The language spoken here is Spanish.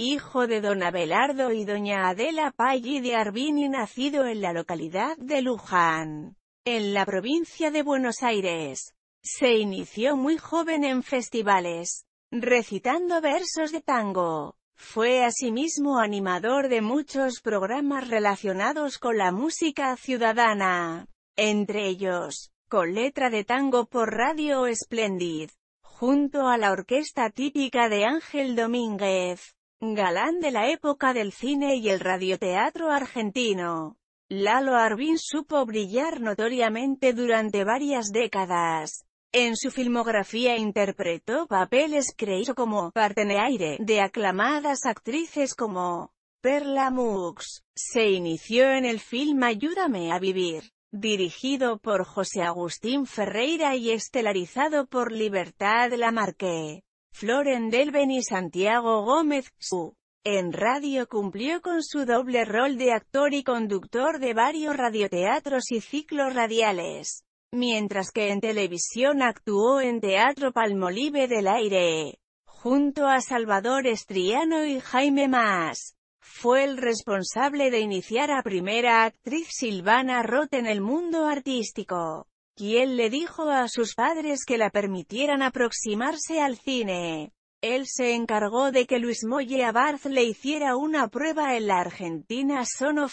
hijo de don Abelardo y doña Adela Pagli de Arbini nacido en la localidad de Luján, en la provincia de Buenos Aires. Se inició muy joven en festivales, recitando versos de tango. Fue asimismo animador de muchos programas relacionados con la música ciudadana, entre ellos, con letra de tango por Radio Splendid, junto a la orquesta típica de Ángel Domínguez. Galán de la época del cine y el radioteatro argentino. Lalo Arbín supo brillar notoriamente durante varias décadas. En su filmografía interpretó papeles creídos como Parteneaire de aclamadas actrices como Perla Mux. Se inició en el film Ayúdame a vivir, dirigido por José Agustín Ferreira y estelarizado por Libertad Lamarque. Floren Delven y Santiago Gómez, su en radio cumplió con su doble rol de actor y conductor de varios radioteatros y ciclos radiales, mientras que en televisión actuó en Teatro Palmolive del Aire, junto a Salvador Estriano y Jaime Mas. Fue el responsable de iniciar a primera actriz Silvana Roth en el mundo artístico él le dijo a sus padres que la permitieran aproximarse al cine. Él se encargó de que Luis Molle Abarth le hiciera una prueba en la Argentina Sono